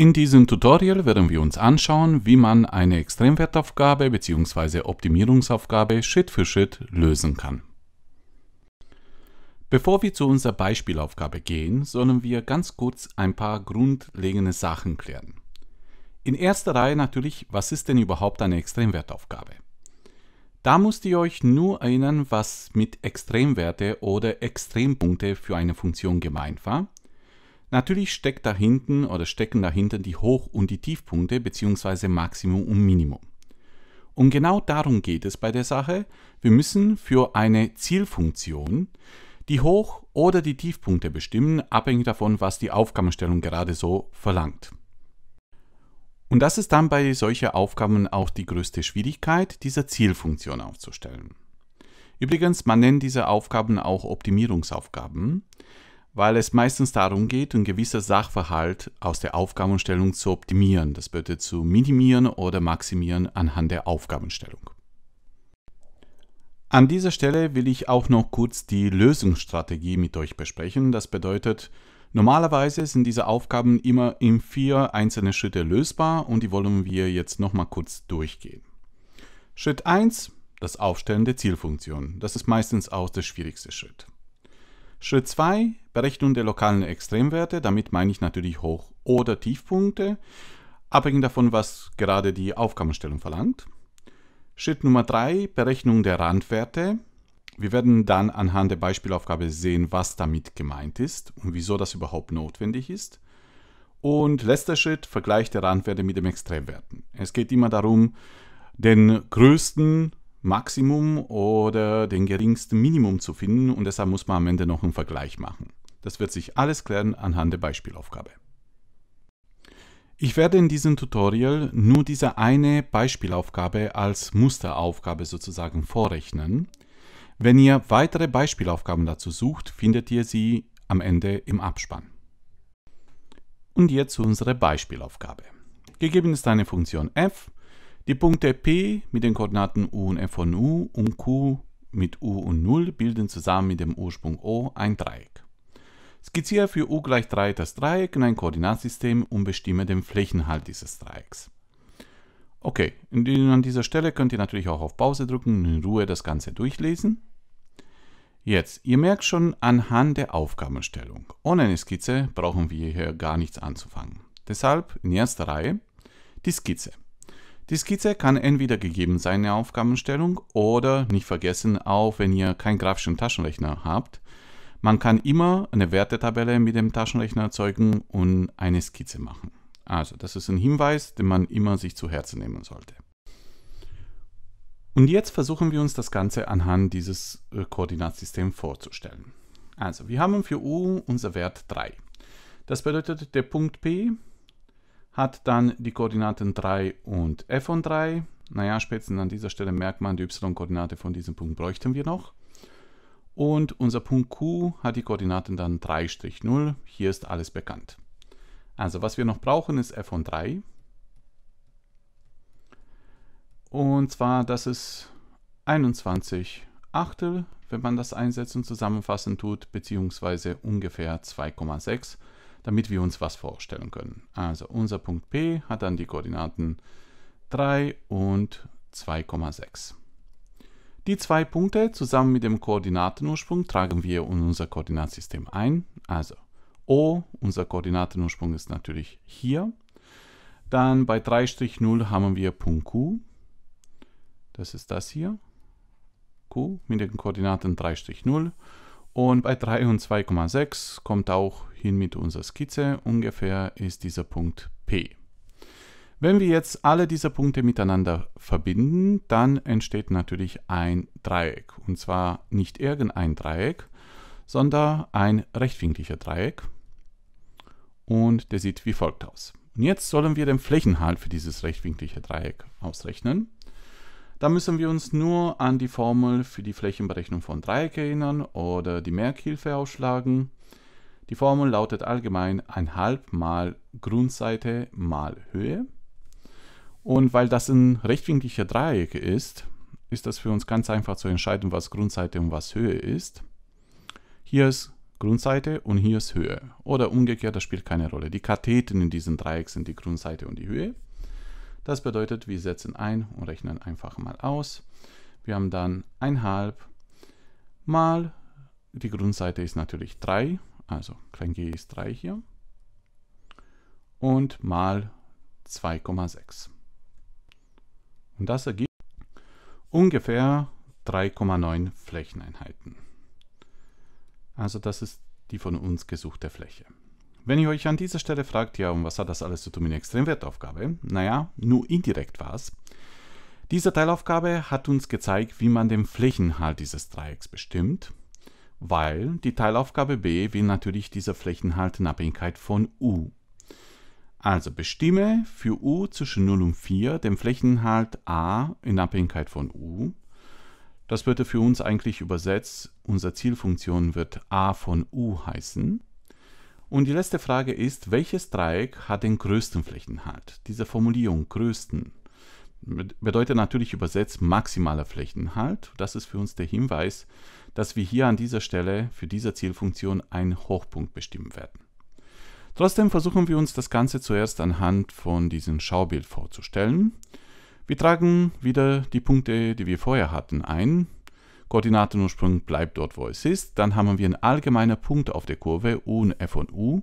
In diesem Tutorial werden wir uns anschauen, wie man eine Extremwertaufgabe bzw. Optimierungsaufgabe Schritt für Schritt lösen kann. Bevor wir zu unserer Beispielaufgabe gehen, sollen wir ganz kurz ein paar grundlegende Sachen klären. In erster Reihe natürlich, was ist denn überhaupt eine Extremwertaufgabe? Da müsst ihr euch nur erinnern, was mit Extremwerte oder Extrempunkte für eine Funktion gemeint war – Natürlich steckt dahinten oder stecken dahinter die Hoch- und die Tiefpunkte bzw. Maximum und Minimum. Und genau darum geht es bei der Sache. Wir müssen für eine Zielfunktion die Hoch- oder die Tiefpunkte bestimmen, abhängig davon, was die Aufgabenstellung gerade so verlangt. Und das ist dann bei solchen Aufgaben auch die größte Schwierigkeit, diese Zielfunktion aufzustellen. Übrigens, man nennt diese Aufgaben auch Optimierungsaufgaben weil es meistens darum geht, ein gewisser Sachverhalt aus der Aufgabenstellung zu optimieren. Das bedeutet zu minimieren oder maximieren anhand der Aufgabenstellung. An dieser Stelle will ich auch noch kurz die Lösungsstrategie mit euch besprechen. Das bedeutet, normalerweise sind diese Aufgaben immer in vier einzelne Schritte lösbar und die wollen wir jetzt nochmal kurz durchgehen. Schritt 1, das Aufstellen der Zielfunktion. Das ist meistens auch der schwierigste Schritt. Schritt 2, Berechnung der lokalen Extremwerte. Damit meine ich natürlich Hoch- oder Tiefpunkte, abhängig davon, was gerade die Aufgabenstellung verlangt. Schritt Nummer 3, Berechnung der Randwerte. Wir werden dann anhand der Beispielaufgabe sehen, was damit gemeint ist und wieso das überhaupt notwendig ist. Und letzter Schritt, Vergleich der Randwerte mit den Extremwerten. Es geht immer darum, den größten Maximum oder den geringsten Minimum zu finden und deshalb muss man am Ende noch einen Vergleich machen. Das wird sich alles klären anhand der Beispielaufgabe. Ich werde in diesem Tutorial nur diese eine Beispielaufgabe als Musteraufgabe sozusagen vorrechnen. Wenn ihr weitere Beispielaufgaben dazu sucht, findet ihr sie am Ende im Abspann. Und jetzt unsere Beispielaufgabe. Gegeben ist eine Funktion f die Punkte P mit den Koordinaten U und F von U und Q mit U und 0 bilden zusammen mit dem Ursprung O ein Dreieck. Skizziere für U gleich 3 das Dreieck in ein Koordinatsystem und bestimme den Flächenhalt dieses Dreiecks. Okay, an dieser Stelle könnt ihr natürlich auch auf Pause drücken und in Ruhe das Ganze durchlesen. Jetzt, ihr merkt schon anhand der Aufgabenstellung. Ohne eine Skizze brauchen wir hier gar nichts anzufangen. Deshalb in erster Reihe die Skizze. Die Skizze kann entweder gegeben sein in der Aufgabenstellung oder nicht vergessen, auch wenn ihr keinen grafischen Taschenrechner habt. Man kann immer eine Wertetabelle mit dem Taschenrechner erzeugen und eine Skizze machen. Also, das ist ein Hinweis, den man immer sich zu Herzen nehmen sollte. Und jetzt versuchen wir uns das Ganze anhand dieses äh, Koordinatsystems vorzustellen. Also, wir haben für U unser Wert 3. Das bedeutet, der Punkt P hat dann die Koordinaten 3 und f von 3. Naja, spätestens an dieser Stelle merkt man, die y-Koordinate von diesem Punkt bräuchten wir noch. Und unser Punkt Q hat die Koordinaten dann 3-0. Hier ist alles bekannt. Also was wir noch brauchen ist f von 3. Und zwar, das ist 21 Achtel, wenn man das einsetzt und zusammenfassen tut, beziehungsweise ungefähr 2,6 damit wir uns was vorstellen können. Also unser Punkt P hat dann die Koordinaten 3 und 2,6. Die zwei Punkte zusammen mit dem Koordinatenursprung tragen wir in unser Koordinatsystem ein. Also O, unser Koordinatenursprung ist natürlich hier. Dann bei 3-0 haben wir Punkt Q. Das ist das hier. Q mit den Koordinaten 3 und bei 3 und 2,6 kommt auch hin mit unserer Skizze, ungefähr ist dieser Punkt P. Wenn wir jetzt alle diese Punkte miteinander verbinden, dann entsteht natürlich ein Dreieck. Und zwar nicht irgendein Dreieck, sondern ein rechtwinkliger Dreieck. Und der sieht wie folgt aus. Und jetzt sollen wir den Flächenhalt für dieses rechtwinklige Dreieck ausrechnen. Da müssen wir uns nur an die Formel für die Flächenberechnung von Dreieck erinnern oder die Merkhilfe ausschlagen. Die Formel lautet allgemein halb mal Grundseite mal Höhe. Und weil das ein rechtwinkliger Dreieck ist, ist das für uns ganz einfach zu entscheiden, was Grundseite und was Höhe ist. Hier ist Grundseite und hier ist Höhe. Oder umgekehrt, das spielt keine Rolle. Die Katheten in diesem Dreieck sind die Grundseite und die Höhe. Das bedeutet, wir setzen ein und rechnen einfach mal aus. Wir haben dann 1,5 mal, die Grundseite ist natürlich 3, also klein g ist 3 hier, und mal 2,6. Und das ergibt ungefähr 3,9 Flächeneinheiten. Also das ist die von uns gesuchte Fläche. Wenn ihr euch an dieser Stelle fragt, ja, um was hat das alles zu tun mit der Extremwertaufgabe? Naja, nur indirekt war es. Diese Teilaufgabe hat uns gezeigt, wie man den Flächenhalt dieses Dreiecks bestimmt, weil die Teilaufgabe B will natürlich dieser Flächenhalt in Abhängigkeit von U. Also bestimme für U zwischen 0 und 4 den Flächenhalt A in Abhängigkeit von U. Das würde für uns eigentlich übersetzt, unsere Zielfunktion wird A von U heißen. Und die letzte Frage ist, welches Dreieck hat den größten Flächenhalt? Diese Formulierung größten bedeutet natürlich übersetzt maximaler Flächenhalt. Das ist für uns der Hinweis, dass wir hier an dieser Stelle für diese Zielfunktion einen Hochpunkt bestimmen werden. Trotzdem versuchen wir uns das Ganze zuerst anhand von diesem Schaubild vorzustellen. Wir tragen wieder die Punkte, die wir vorher hatten, ein. Koordinatenursprung bleibt dort, wo es ist. Dann haben wir einen allgemeinen Punkt auf der Kurve, U und F und U.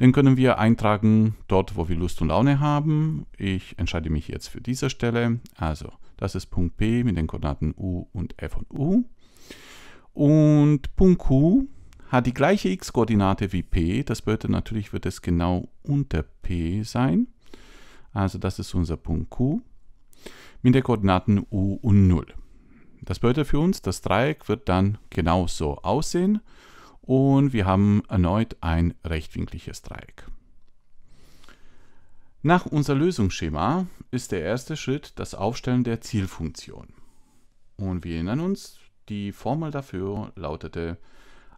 Den können wir eintragen dort, wo wir Lust und Laune haben. Ich entscheide mich jetzt für diese Stelle. Also, das ist Punkt P mit den Koordinaten U und F und U. Und Punkt Q hat die gleiche x-Koordinate wie P. Das bedeutet natürlich, wird es genau unter P sein. Also das ist unser Punkt Q mit den Koordinaten U und 0. Das bedeutet für uns, das Dreieck wird dann genauso aussehen und wir haben erneut ein rechtwinkliges Dreieck. Nach unserem Lösungsschema ist der erste Schritt das Aufstellen der Zielfunktion. Und wir erinnern uns, die Formel dafür lautete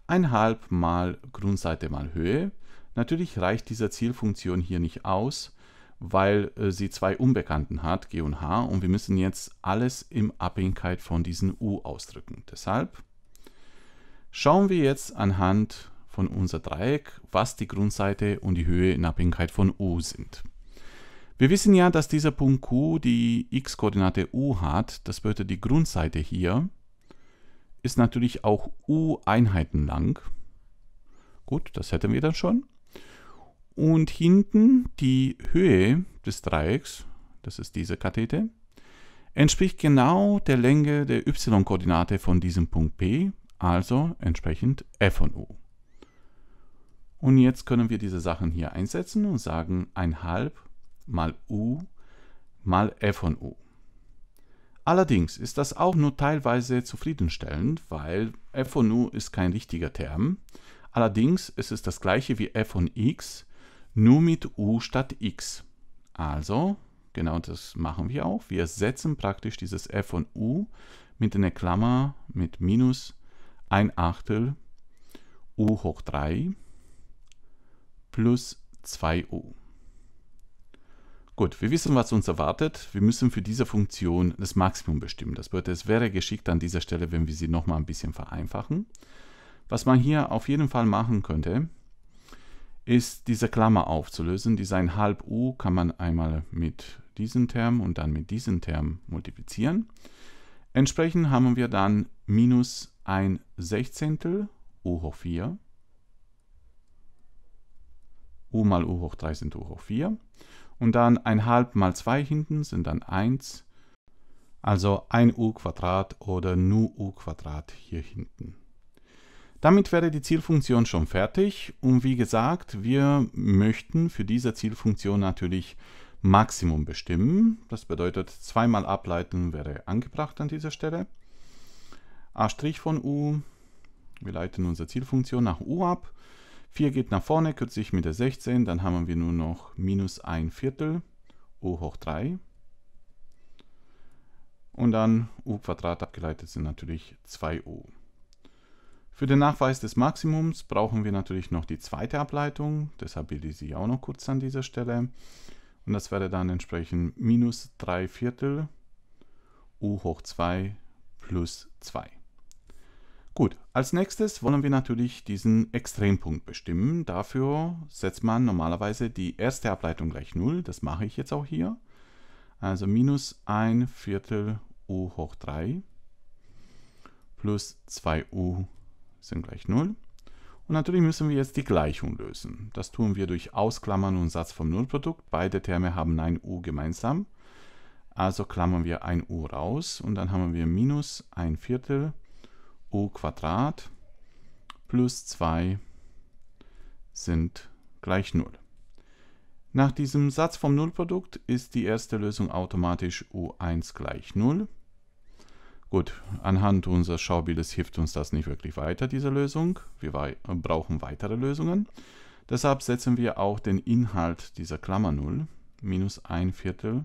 1,5 mal Grundseite mal Höhe. Natürlich reicht dieser Zielfunktion hier nicht aus, weil äh, sie zwei Unbekannten hat, G und H, und wir müssen jetzt alles in Abhängigkeit von diesen U ausdrücken. Deshalb schauen wir jetzt anhand von unser Dreieck, was die Grundseite und die Höhe in Abhängigkeit von U sind. Wir wissen ja, dass dieser Punkt Q die x-Koordinate U hat, das bedeutet die Grundseite hier ist natürlich auch U-Einheiten lang. Gut, das hätten wir dann schon und hinten die Höhe des Dreiecks, das ist diese Kathete, entspricht genau der Länge der y-Koordinate von diesem Punkt P, also entsprechend f von u. Und jetzt können wir diese Sachen hier einsetzen und sagen 1 1,5 mal u mal f von u. Allerdings ist das auch nur teilweise zufriedenstellend, weil f von u ist kein richtiger Term. Allerdings ist es das gleiche wie f von x, nur mit u statt x. Also, genau das machen wir auch. Wir setzen praktisch dieses f von u mit einer Klammer mit minus 1 Achtel u hoch 3 plus 2u. Gut, wir wissen, was uns erwartet. Wir müssen für diese Funktion das Maximum bestimmen. Das bedeutet, es wäre geschickt an dieser Stelle, wenn wir sie nochmal ein bisschen vereinfachen. Was man hier auf jeden Fall machen könnte, ist diese Klammer aufzulösen. Die sein halb u kann man einmal mit diesem Term und dann mit diesem Term multiplizieren. Entsprechend haben wir dann minus 1 Sechzehntel u hoch 4 u mal u hoch 3 sind u hoch 4. Und dann ein halb mal 2 hinten sind dann 1. Also 1 u Quadrat oder nu u Quadrat hier hinten. Damit wäre die Zielfunktion schon fertig und wie gesagt, wir möchten für diese Zielfunktion natürlich Maximum bestimmen. Das bedeutet, zweimal ableiten wäre angebracht an dieser Stelle. a' von u, wir leiten unsere Zielfunktion nach u ab. 4 geht nach vorne, kürze ich mit der 16, dann haben wir nur noch minus 1 Viertel, u hoch 3. Und dann u Quadrat abgeleitet sind natürlich 2u. Für den Nachweis des Maximums brauchen wir natürlich noch die zweite Ableitung, deshalb bilde ich sie auch noch kurz an dieser Stelle. Und das wäre dann entsprechend minus 3 Viertel u hoch 2 plus 2. Gut, als nächstes wollen wir natürlich diesen Extrempunkt bestimmen. Dafür setzt man normalerweise die erste Ableitung gleich 0. Das mache ich jetzt auch hier. Also minus 1 Viertel u hoch 3 plus 2u hoch 3 sind gleich 0. Und natürlich müssen wir jetzt die Gleichung lösen. Das tun wir durch Ausklammern und Satz vom Nullprodukt. Beide Terme haben ein u gemeinsam. Also klammern wir ein u raus und dann haben wir minus 1 Viertel u Quadrat plus 2 sind gleich 0. Nach diesem Satz vom Nullprodukt ist die erste Lösung automatisch u1 gleich 0. Gut, anhand unseres Schaubildes hilft uns das nicht wirklich weiter, diese Lösung. Wir wei brauchen weitere Lösungen. Deshalb setzen wir auch den Inhalt dieser Klammer 0, minus 1 Viertel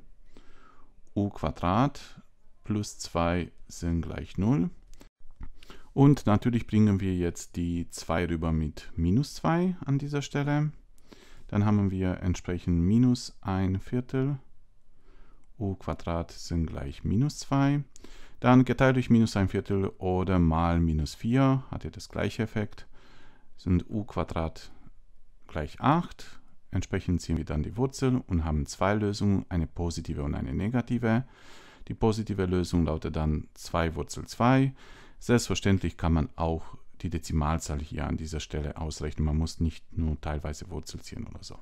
u Quadrat plus 2 sind gleich 0. Und natürlich bringen wir jetzt die 2 rüber mit minus 2 an dieser Stelle. Dann haben wir entsprechend minus 1 Viertel u Quadrat sind gleich minus 2. Dann geteilt durch minus ein Viertel oder mal minus 4 hat ihr das gleiche Effekt. Sind u Quadrat gleich 8. Entsprechend ziehen wir dann die Wurzel und haben zwei Lösungen, eine positive und eine negative. Die positive Lösung lautet dann 2 Wurzel 2. Selbstverständlich kann man auch die Dezimalzahl hier an dieser Stelle ausrechnen. Man muss nicht nur teilweise Wurzel ziehen oder so.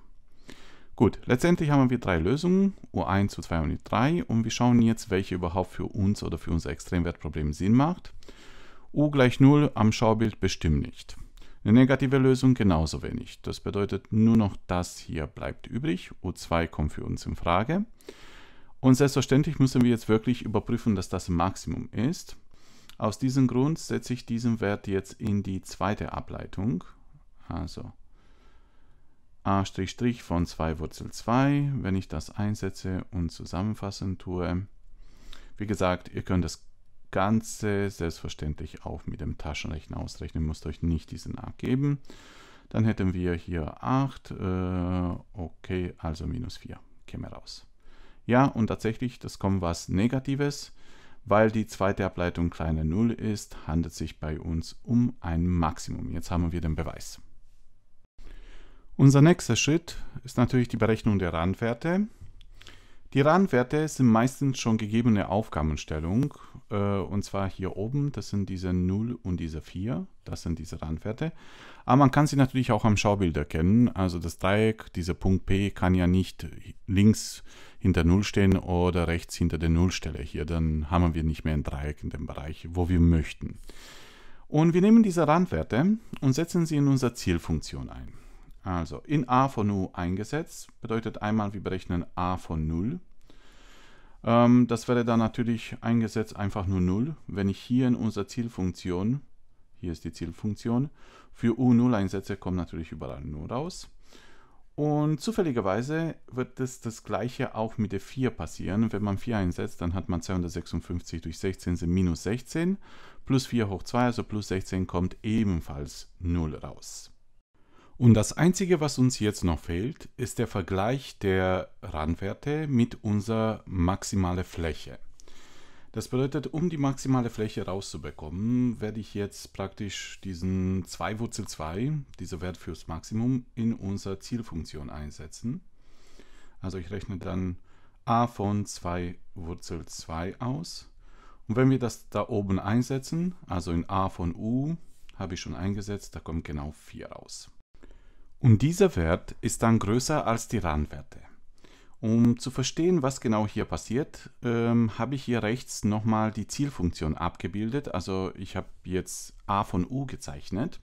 Gut, letztendlich haben wir drei Lösungen, U1, U2 und U3 und wir schauen jetzt, welche überhaupt für uns oder für unser Extremwertproblem Sinn macht. U gleich 0 am Schaubild bestimmt nicht. Eine negative Lösung genauso wenig. Das bedeutet, nur noch das hier bleibt übrig. U2 kommt für uns in Frage. Und selbstverständlich müssen wir jetzt wirklich überprüfen, dass das Maximum ist. Aus diesem Grund setze ich diesen Wert jetzt in die zweite Ableitung. Also a' von 2 Wurzel 2, wenn ich das einsetze und zusammenfassen tue. Wie gesagt, ihr könnt das Ganze selbstverständlich auch mit dem Taschenrechner ausrechnen, müsst euch nicht diesen a geben. Dann hätten wir hier 8, äh, okay, also minus 4 käme raus. Ja, und tatsächlich, das kommt was Negatives. Weil die zweite Ableitung kleiner 0 ist, handelt es sich bei uns um ein Maximum. Jetzt haben wir den Beweis. Unser nächster Schritt ist natürlich die Berechnung der Randwerte. Die Randwerte sind meistens schon gegebene Aufgabenstellung. Äh, und zwar hier oben, das sind diese 0 und diese 4. Das sind diese Randwerte. Aber man kann sie natürlich auch am Schaubild erkennen. Also das Dreieck, dieser Punkt P, kann ja nicht links hinter 0 stehen oder rechts hinter der Nullstelle. Hier, dann haben wir nicht mehr ein Dreieck in dem Bereich, wo wir möchten. Und wir nehmen diese Randwerte und setzen sie in unsere Zielfunktion ein. Also in a von u eingesetzt, bedeutet einmal wir berechnen a von 0. Ähm, das wäre dann natürlich eingesetzt einfach nur 0. Wenn ich hier in unserer Zielfunktion, hier ist die Zielfunktion, für u 0 einsetze, kommt natürlich überall 0 raus. Und zufälligerweise wird das, das gleiche auch mit der 4 passieren. Wenn man 4 einsetzt, dann hat man 256 durch 16 sind minus 16. Plus 4 hoch 2, also plus 16 kommt ebenfalls 0 raus. Und das Einzige, was uns jetzt noch fehlt, ist der Vergleich der Randwerte mit unserer maximalen Fläche. Das bedeutet, um die maximale Fläche rauszubekommen, werde ich jetzt praktisch diesen 2 Wurzel 2, dieser Wert fürs Maximum, in unserer Zielfunktion einsetzen. Also ich rechne dann a von 2 Wurzel 2 aus. Und wenn wir das da oben einsetzen, also in a von u, habe ich schon eingesetzt, da kommt genau 4 raus. Und dieser Wert ist dann größer als die RAN-Werte. Um zu verstehen, was genau hier passiert, ähm, habe ich hier rechts nochmal die Zielfunktion abgebildet. Also ich habe jetzt a von u gezeichnet.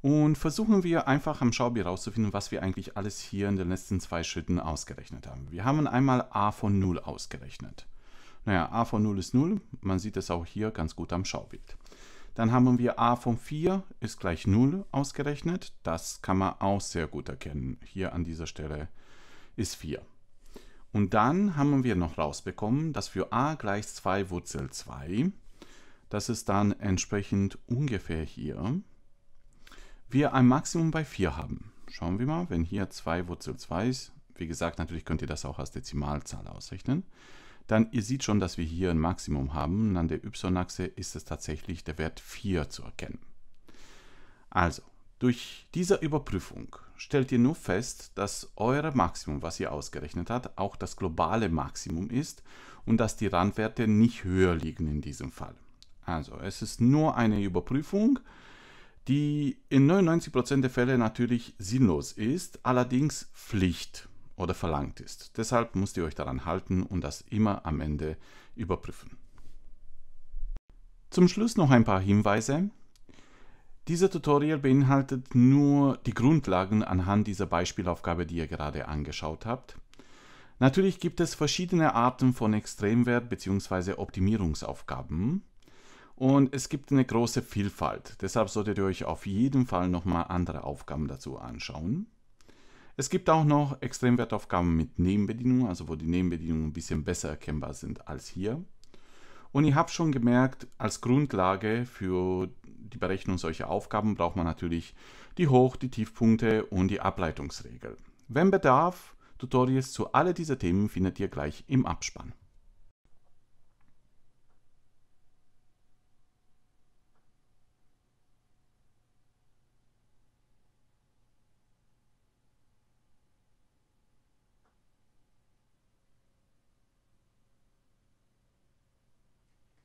Und versuchen wir einfach am Schaubier herauszufinden, was wir eigentlich alles hier in den letzten zwei Schritten ausgerechnet haben. Wir haben einmal a von 0 ausgerechnet. Naja, a von 0 ist 0. Man sieht es auch hier ganz gut am Schaubild. Dann haben wir a von 4 ist gleich 0 ausgerechnet. Das kann man auch sehr gut erkennen. Hier an dieser Stelle ist 4. Und dann haben wir noch rausbekommen, dass für a gleich 2 Wurzel 2, das ist dann entsprechend ungefähr hier, wir ein Maximum bei 4 haben. Schauen wir mal, wenn hier 2 Wurzel 2 ist, wie gesagt, natürlich könnt ihr das auch als Dezimalzahl ausrechnen dann ihr seht schon, dass wir hier ein Maximum haben und an der y-Achse ist es tatsächlich der Wert 4 zu erkennen. Also, durch diese Überprüfung stellt ihr nur fest, dass euer Maximum, was ihr ausgerechnet habt, auch das globale Maximum ist und dass die Randwerte nicht höher liegen in diesem Fall. Also, es ist nur eine Überprüfung, die in 99% der Fälle natürlich sinnlos ist, allerdings Pflicht oder verlangt ist. Deshalb müsst ihr euch daran halten und das immer am Ende überprüfen. Zum Schluss noch ein paar Hinweise. Dieser Tutorial beinhaltet nur die Grundlagen anhand dieser Beispielaufgabe, die ihr gerade angeschaut habt. Natürlich gibt es verschiedene Arten von Extremwert- bzw. Optimierungsaufgaben und es gibt eine große Vielfalt. Deshalb solltet ihr euch auf jeden Fall nochmal andere Aufgaben dazu anschauen. Es gibt auch noch Extremwertaufgaben mit Nebenbedingungen, also wo die Nebenbedingungen ein bisschen besser erkennbar sind als hier. Und ihr habt schon gemerkt, als Grundlage für die Berechnung solcher Aufgaben braucht man natürlich die Hoch-, die Tiefpunkte und die Ableitungsregel. Wenn Bedarf, Tutorials zu all dieser Themen findet ihr gleich im Abspann.